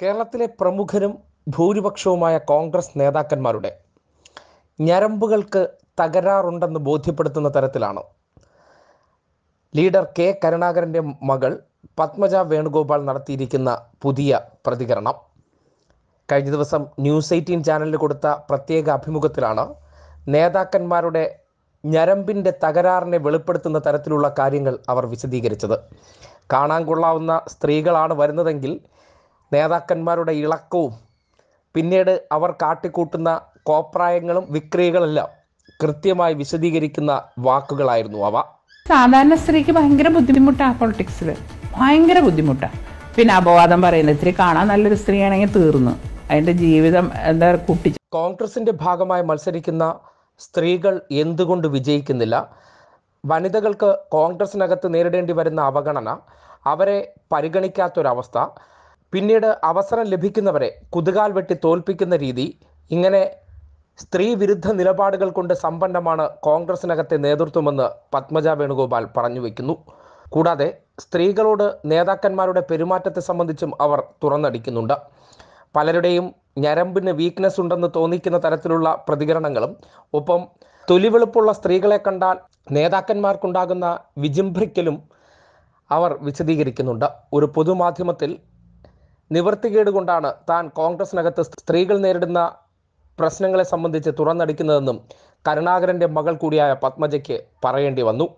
കേരളത്തിലെ പ്രമുഖരും ഭൂരിപക്ഷവുമായ കോൺഗ്രസ് നേതാക്കന്മാരുടെ ഞരമ്പുകൾക്ക് തകരാറുണ്ടെന്ന് ബോധ്യപ്പെടുത്തുന്ന തരത്തിലാണ് ലീഡർ കെ കരുണാകരൻ്റെ മകൾ പത്മജ വേണുഗോപാൽ നടത്തിയിരിക്കുന്ന പുതിയ പ്രതികരണം കഴിഞ്ഞ ദിവസം ന്യൂസ് എയ്റ്റീൻ ചാനലിൽ കൊടുത്ത പ്രത്യേക അഭിമുഖത്തിലാണ് നേതാക്കന്മാരുടെ ഞരമ്പിൻ്റെ തകരാറിനെ വെളിപ്പെടുത്തുന്ന തരത്തിലുള്ള കാര്യങ്ങൾ അവർ വിശദീകരിച്ചത് കാണാൻ കൊള്ളാവുന്ന സ്ത്രീകളാണ് വരുന്നതെങ്കിൽ നേതാക്കന്മാരുടെ ഇളക്കവും പിന്നീട് അവർ കാട്ടിക്കൂട്ടുന്ന കോപ്രായങ്ങളും വിക്രിയകളെല്ലാം കൃത്യമായി വിശദീകരിക്കുന്ന വാക്കുകളായിരുന്നു അവ സാധാരണ സ്ത്രീക്ക് ഭയങ്കര ബുദ്ധിമുട്ടാണ് പൊളിറ്റിക്സിൽ ഭയങ്കര ബുദ്ധിമുട്ടാണ് പിന്നെ അപവാദം പറയുന്നത് ഇത്തിരി കാണാൻ നല്ലൊരു സ്ത്രീയാണെങ്കിൽ തീർന്നു അതിൻ്റെ ജീവിതം എന്താ കൂട്ടി കോൺഗ്രസിൻ്റെ ഭാഗമായി മത്സരിക്കുന്ന സ്ത്രീകൾ എന്തുകൊണ്ട് വിജയിക്കുന്നില്ല വനിതകൾക്ക് കോൺഗ്രസിനകത്ത് നേരിടേണ്ടി വരുന്ന അവഗണന അവരെ പരിഗണിക്കാത്തൊരവസ്ഥ പിന്നീട് അവസരം ലഭിക്കുന്നവരെ കുതുകാൽ വെട്ടി തോൽപ്പിക്കുന്ന രീതി ഇങ്ങനെ സ്ത്രീ വിരുദ്ധ നിലപാടുകൾ കൊണ്ട് സമ്പന്നമാണ് കോൺഗ്രസിനകത്തെ നേതൃത്വമെന്ന് പത്മജ വേണുഗോപാൽ പറഞ്ഞു വയ്ക്കുന്നു കൂടാതെ സ്ത്രീകളോട് നേതാക്കന്മാരുടെ പെരുമാറ്റത്തെ സംബന്ധിച്ചും അവർ തുറന്നടിക്കുന്നുണ്ട് പലരുടെയും ഞരമ്പിന് വീക്ക്നെസ് ഉണ്ടെന്ന് തോന്നിക്കുന്ന തരത്തിലുള്ള പ്രതികരണങ്ങളും ഒപ്പം തൊലിവെളുപ്പുള്ള സ്ത്രീകളെ കണ്ടാൽ നേതാക്കന്മാർക്കുണ്ടാകുന്ന വിജിംഭ്രിക്കലും അവർ വിശദീകരിക്കുന്നുണ്ട് ഒരു പൊതുമാധ്യമത്തിൽ നിവർത്തികേട് കൊണ്ടാണ് താൻ കോൺഗ്രസിനകത്ത് സ്ത്രീകൾ നേരിടുന്ന പ്രശ്നങ്ങളെ സംബന്ധിച്ച് തുറന്നടിക്കുന്നതെന്നും കരുണാകരന്റെ മകൾ കൂടിയായ പത്മജയ്ക്ക് പറയേണ്ടി വന്നു